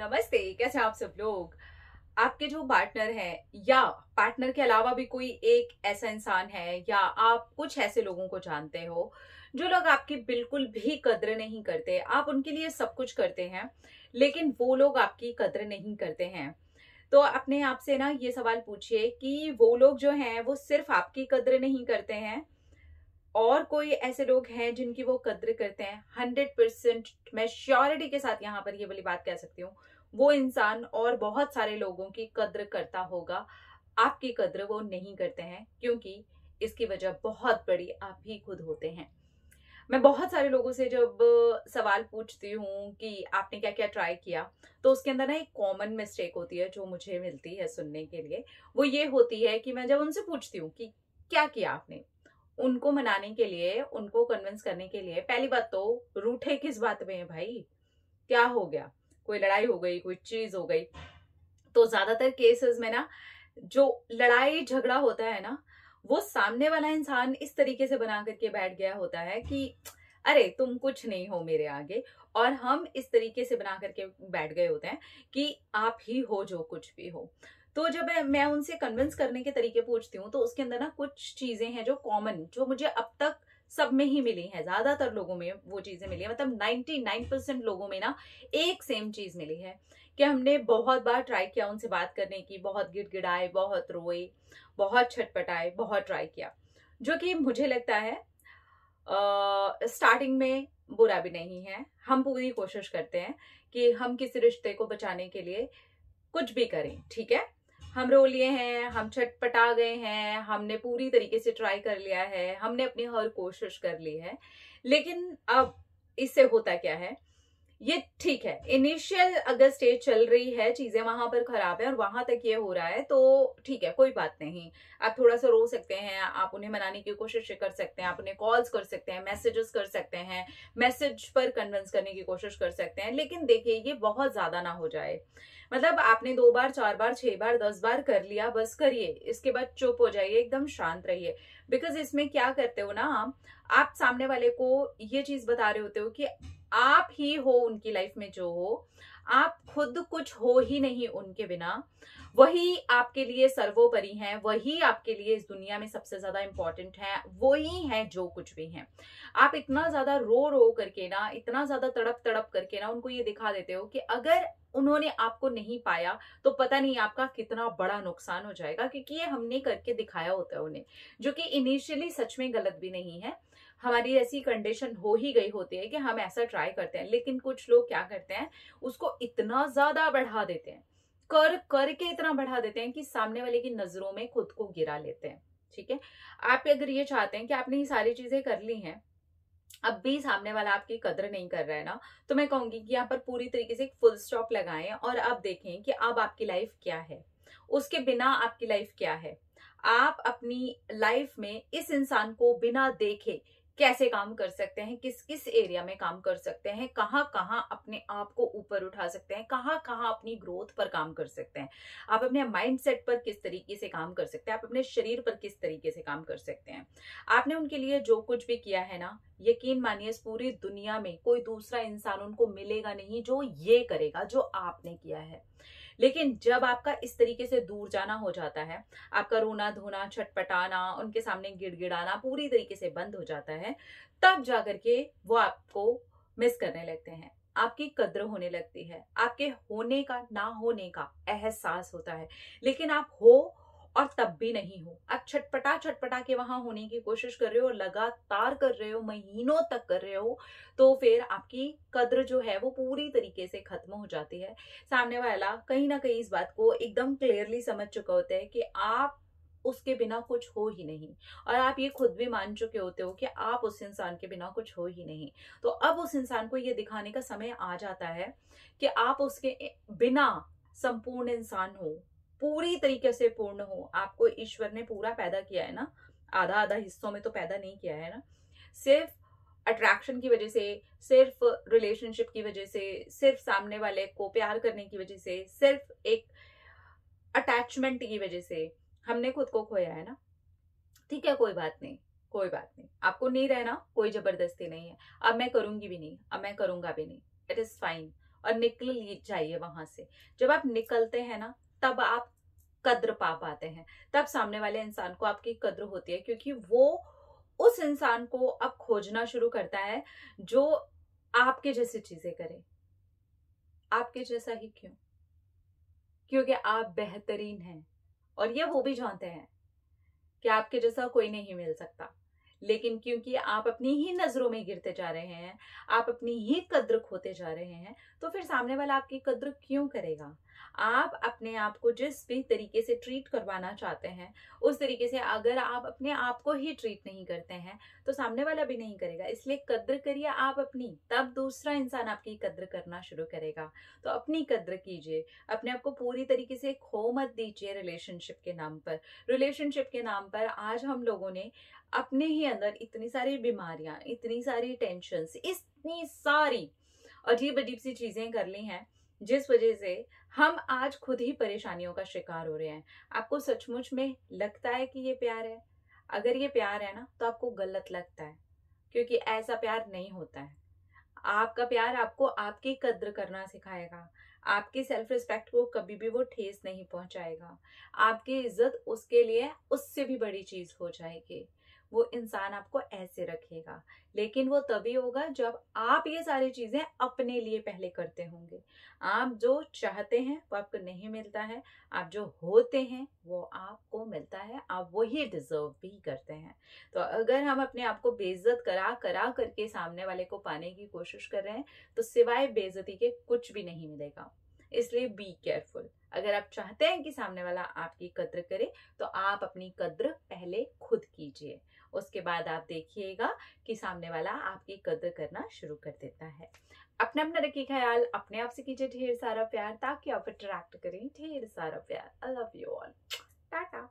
नमस्ते कैसे आप सब लोग आपके जो पार्टनर हैं या पार्टनर के अलावा भी कोई एक ऐसा इंसान है या आप कुछ ऐसे लोगों को जानते हो जो लोग आपकी बिल्कुल भी कद्र नहीं करते आप उनके लिए सब कुछ करते हैं लेकिन वो लोग आपकी कद्र नहीं करते हैं तो अपने आप से ना ये सवाल पूछिए कि वो लोग जो हैं वो सिर्फ आपकी कद्र नहीं करते हैं और कोई ऐसे लोग हैं जिनकी वो कद्र करते हैं हंड्रेड परसेंट मैं श्योरिटी के साथ यहाँ पर ये वाली बात कह सकती हूँ वो इंसान और बहुत सारे लोगों की कद्र करता होगा आपकी कद्र वो नहीं करते हैं क्योंकि इसकी वजह बहुत बड़ी आप ही खुद होते हैं मैं बहुत सारे लोगों से जब सवाल पूछती हूँ कि आपने क्या क्या ट्राई किया तो उसके अंदर ना एक कॉमन मिस्टेक होती है जो मुझे मिलती है सुनने के लिए वो ये होती है कि मैं जब उनसे पूछती हूँ कि क्या किया आपने उनको मनाने के लिए उनको कन्विंस करने के लिए पहली बात तो रूठे किस बात में है भाई क्या हो गया कोई लड़ाई हो गई कोई चीज हो गई तो ज्यादातर केसेस में ना जो लड़ाई झगड़ा होता है ना वो सामने वाला इंसान इस तरीके से बना करके बैठ गया होता है कि अरे तुम कुछ नहीं हो मेरे आगे और हम इस तरीके से बना करके बैठ गए होते हैं कि आप ही हो जो कुछ भी हो तो जब मैं उनसे कन्विंस करने के तरीके पूछती हूँ तो उसके अंदर ना कुछ चीजें हैं जो कॉमन जो मुझे अब तक सब में ही मिली है ज्यादातर लोगों में वो चीजें मिली है मतलब 99 परसेंट लोगों में ना एक सेम चीज मिली है कि हमने बहुत बार ट्राई किया उनसे बात करने की बहुत गिड़गिड़ाए बहुत रोए बहुत छटपटाए बहुत ट्राई किया जो कि मुझे लगता है स्टार्टिंग में बुरा भी नहीं है हम पूरी कोशिश करते हैं कि हम किसी रिश्ते को बचाने के लिए कुछ भी करें ठीक है हम रो लिए हैं हम छटपटा गए हैं हमने पूरी तरीके से ट्राई कर लिया है हमने अपनी हर कोशिश कर ली है लेकिन अब इससे होता क्या है ये ठीक है इनिशियल अगर स्टेज चल रही है चीजें वहां पर खराब है और वहां तक ये हो रहा है तो ठीक है कोई बात नहीं आप थोड़ा सा रो सकते हैं आप उन्हें मनाने की कोशिश कर सकते हैं आप उन्हें कॉल्स कर सकते हैं मैसेजेस कर सकते हैं मैसेज पर कन्विंस करने की कोशिश कर सकते हैं लेकिन देखिए ये बहुत ज्यादा ना हो जाए मतलब आपने दो बार चार बार छह बार दस बार कर लिया बस करिए इसके बाद चुप हो जाइए एकदम शांत रहिए बिकॉज इसमें क्या करते हो ना आप सामने वाले को ये चीज बता रहे होते हो कि आप ही हो उनकी लाइफ में जो हो आप खुद कुछ हो ही नहीं उनके बिना वही आपके लिए सर्वोपरि हैं वही आपके लिए इस दुनिया में सबसे ज्यादा इंपॉर्टेंट है वही है जो कुछ भी है आप इतना ज्यादा रो रो करके ना इतना ज्यादा तड़प तड़प करके ना उनको ये दिखा देते हो कि अगर उन्होंने आपको नहीं पाया तो पता नहीं आपका कितना बड़ा नुकसान हो जाएगा क्योंकि ये हमने करके दिखाया होता है उन्हें जो कि इनिशियली सच में गलत भी नहीं है हमारी ऐसी कंडीशन हो ही गई होती है कि हम ऐसा ट्राई करते हैं लेकिन कुछ लोग क्या करते हैं उसको इतना ज्यादा बढ़ा देते हैं कर करके इतना बढ़ा देते हैं कि सामने वाले की नजरों में खुद को गिरा लेते हैं ठीक है आप अगर ये चाहते हैं कि आपने ये सारी चीजें कर ली हैं अब भी सामने वाला आपकी कदर नहीं कर रहा है ना तो मैं कहूंगी कि यहाँ पर पूरी तरीके से एक फुल स्टॉप लगाएं और अब देखें कि अब आपकी लाइफ क्या है उसके बिना आपकी लाइफ क्या है आप अपनी लाइफ में इस इंसान को बिना देखे कैसे काम कर सकते हैं किस किस एरिया में काम कर सकते हैं कहाँ कहाँ अपने आप को ऊपर उठा सकते हैं कहाँ कहाँ अपनी ग्रोथ पर काम कर सकते हैं आप अपने माइंड सेट पर किस तरीके से काम कर सकते हैं आप अपने शरीर पर किस तरीके से काम कर सकते हैं आपने उनके लिए जो कुछ भी किया है ना यकीन मानिए पूरी दुनिया में कोई दूसरा इंसान उनको मिलेगा नहीं जो ये करेगा जो आपने किया है लेकिन जब आपका इस तरीके से दूर जाना हो जाता है आपका रोना धोना छटपटाना उनके सामने गिड़गिड़ाना पूरी तरीके से बंद हो जाता है तब जाकर के वो आपको मिस करने लगते हैं आपकी कद्र होने लगती है आपके होने का ना होने का एहसास होता है लेकिन आप हो और तब भी नहीं हो आप छटपटा छटपटा के वहां होने की कोशिश कर रहे हो लगातार कर रहे हो महीनों तक कर रहे हो तो फिर आपकी कद्र जो है वो पूरी तरीके से खत्म हो जाती है सामने वाला कहीं ना कहीं इस बात को एकदम क्लियरली समझ चुका होता है कि आप उसके बिना कुछ हो ही नहीं और आप ये खुद भी मान चुके होते हो कि आप उस इंसान के बिना कुछ हो ही नहीं तो अब उस इंसान को ये दिखाने का समय आ जाता है कि आप उसके बिना संपूर्ण इंसान हो पूरी तरीके से पूर्ण हो आपको ईश्वर ने पूरा पैदा किया है ना आधा आधा हिस्सों में तो पैदा नहीं किया है ना सिर्फ अट्रैक्शन की वजह से सिर्फ रिलेशनशिप की वजह से सिर्फ सामने वाले को प्यार करने की वजह से सिर्फ एक अटैचमेंट की वजह से हमने खुद को खोया है ना ठीक है कोई बात नहीं कोई बात नहीं आपको नहीं रहना कोई जबरदस्ती नहीं है अब मैं करूंगी भी नहीं अब मैं करूंगा भी नहीं इट इज फाइन और निकल जाइए वहां से जब आप निकलते हैं ना तब आप कद्र पा पाते हैं तब सामने वाले इंसान को आपकी कद्र होती है क्योंकि वो उस इंसान को अब खोजना शुरू करता है जो आपके जैसी चीजें करे आपके जैसा ही क्यों क्योंकि आप बेहतरीन हैं और ये वो भी जानते हैं कि आपके जैसा कोई नहीं मिल सकता लेकिन क्योंकि आप अपनी ही नजरों में गिरते जा रहे हैं आप अपनी ही कद्र खोते जा रहे हैं तो फिर सामने वाला आपकी कद्र क्यों करेगा आप अपने आप को जिस भी तरीके से ट्रीट करवाना चाहते हैं उस तरीके से अगर आप अपने आप को ही ट्रीट नहीं करते हैं तो सामने वाला भी नहीं करेगा इसलिए कद्र करिए आप अपनी तब दूसरा इंसान आपकी कद्र करना शुरू करेगा तो अपनी कद्र कीजिए अपने आप को पूरी तरीके से खो मत दीजिए रिलेशनशिप के नाम पर रिलेशनशिप के नाम पर आज हम लोगों ने अपने ही अंदर इतनी सारी बीमारियां इतनी सारी टेंशन इतनी सारी अजीब अजीब सी चीजें कर ली हैं जिस वजह से हम आज खुद ही परेशानियों का शिकार हो रहे हैं आपको सचमुच में लगता है कि ये प्यार है अगर ये प्यार है ना तो आपको गलत लगता है क्योंकि ऐसा प्यार नहीं होता है आपका प्यार आपको आपकी कद्र करना सिखाएगा आपकी सेल्फ रिस्पेक्ट को कभी भी वो ठेस नहीं पहुंचाएगा आपकी इज्जत उसके लिए उससे भी बड़ी चीज हो जाएगी वो इंसान आपको ऐसे रखेगा लेकिन वो तभी होगा जब आप ये सारी चीज़ें अपने लिए पहले करते होंगे आप जो चाहते हैं वो आपको नहीं मिलता है आप जो होते हैं वो आपको मिलता है आप वही डिजर्व भी करते हैं तो अगर हम अपने आप को बेइज्जत करा करा करके सामने वाले को पाने की कोशिश कर रहे हैं तो सिवाय बेइज्जती के कुछ भी नहीं मिलेगा इसलिए बी केयरफुल अगर आप चाहते हैं कि सामने वाला आपकी कद्र करे तो आप अपनी कद्र पहले खुद कीजिए उसके बाद आप देखिएगा कि सामने वाला आपकी कदर करना शुरू कर देता है अपना अपना रखिए ख्याल अपने आप से कीजिए ढेर सारा प्यार ताकि आप अट्रैक्ट करें ढेर सारा प्यार I love you all Tata